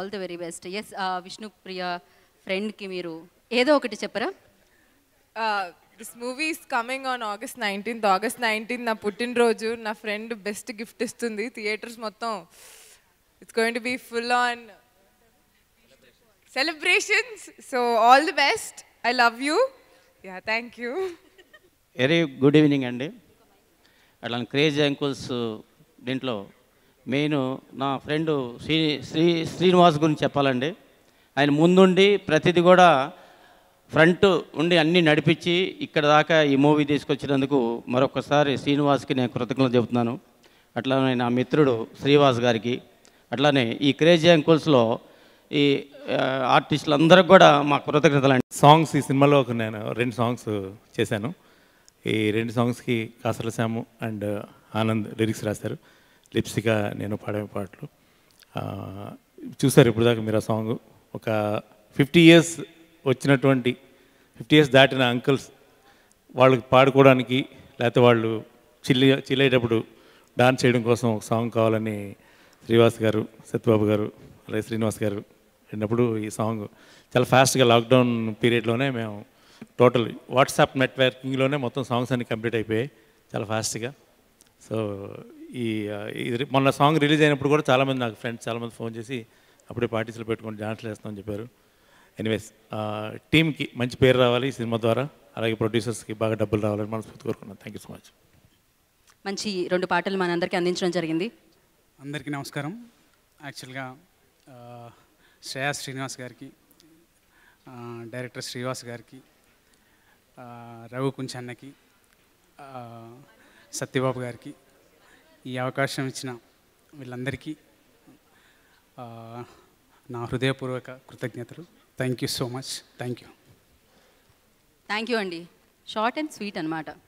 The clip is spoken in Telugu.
all the very best yes Vishnupriya ఫ్రెండ్కి మీరు ఏదో ఒకటి చెప్పరా this movie is coming on August nineteenth August nineteenth నా పుట్టినరోజు నా ఫ్రెండ్ బెస్ట్ గిఫ్ట్ ఇస్తుంది థియేటర్స్ మొత్తం it's going to be full on celebrations so all the best I love you ya thank you very good evening అండి అట్లా క్రేజ్ అంకుల్స్ దీంట్లో నేను నా ఫ్రెండు శ్రీ శ్రీ శ్రీనివాస్ గురించి చెప్పాలండి ఆయన ముందుండి ప్రతిదీ కూడా ఫ్రంట్ ఉండి అన్నీ నడిపించి ఇక్కడ దాకా ఈ మూవీ తీసుకొచ్చినందుకు మరొకసారి శ్రీనివాస్కి నేను కృతజ్ఞతలు చెబుతున్నాను అట్లానే నా మిత్రుడు శ్రీనివాస్ గారికి అట్లానే ఈ క్రేజీ అంకుల్స్లో ఈ అందరికి కూడా మా కృతజ్ఞతలు అండి సాంగ్స్ ఈ సినిమాలో నేను రెండు సాంగ్స్ చేశాను ఈ రెండు సాంగ్స్కి కాసల అండ్ ఆనంద్ లిరిక్స్ రాశారు లిప్స్గా నేను పాడే పాటలు చూసారు ఇప్పుడు దాకా మీరు ఆ సాంగ్ ఒక ఫిఫ్టీ ఇయర్స్ వచ్చినటువంటి ఫిఫ్టీ ఇయర్స్ దాటిన అంకుల్స్ వాళ్ళకి పాడుకోవడానికి లేకపోతే వాళ్ళు చిల్లి చిల్లేటప్పుడు డాన్స్ చేయడం కోసం ఒక సాంగ్ కావాలని శ్రీవాస్ గారు సత్యబాబు గారు అలాగే శ్రీనివాస్ గారు వెళ్ళినప్పుడు ఈ సాంగ్ చాలా ఫాస్ట్గా లాక్డౌన్ పీరియడ్లోనే మేము టోటల్ వాట్సాప్ నెట్వర్కింగ్లోనే మొత్తం సాంగ్స్ అన్ని కంప్లీట్ అయిపోయాయి చాలా ఫాస్ట్గా సో ఈ మొన్న సాంగ్ రిలీజ్ అయినప్పుడు కూడా చాలామంది నాకు ఫ్రెండ్స్ చాలామంది ఫోన్ చేసి అప్పుడే పార్టీస్లో పెట్టుకొని డాన్స్లు వేస్తామని చెప్పారు ఎనీవేస్ టీమ్కి మంచి పేరు రావాలి ఈ సినిమా ద్వారా అలాగే ప్రొడ్యూసర్స్కి బాగా డబ్బులు రావాలని మనస్ఫూర్తి కోరుకున్నాం థ్యాంక్ యూ సో మచ్ మంచి రెండు పాటలు అందరికీ అందించడం జరిగింది అందరికీ నమస్కారం యాక్చువల్గా శ్రేయా శ్రీనివాస్ గారికి డైరెక్టర్ శ్రీనివాస్ గారికి రఘు కుంచన్నకి సత్యబాబు గారికి ఈ అవకాశం ఇచ్చిన వీళ్ళందరికీ నా హృదయపూర్వక కృతజ్ఞతలు thank you so much thank you thank you అండి షార్ట్ అండ్ స్వీట్ అనమాట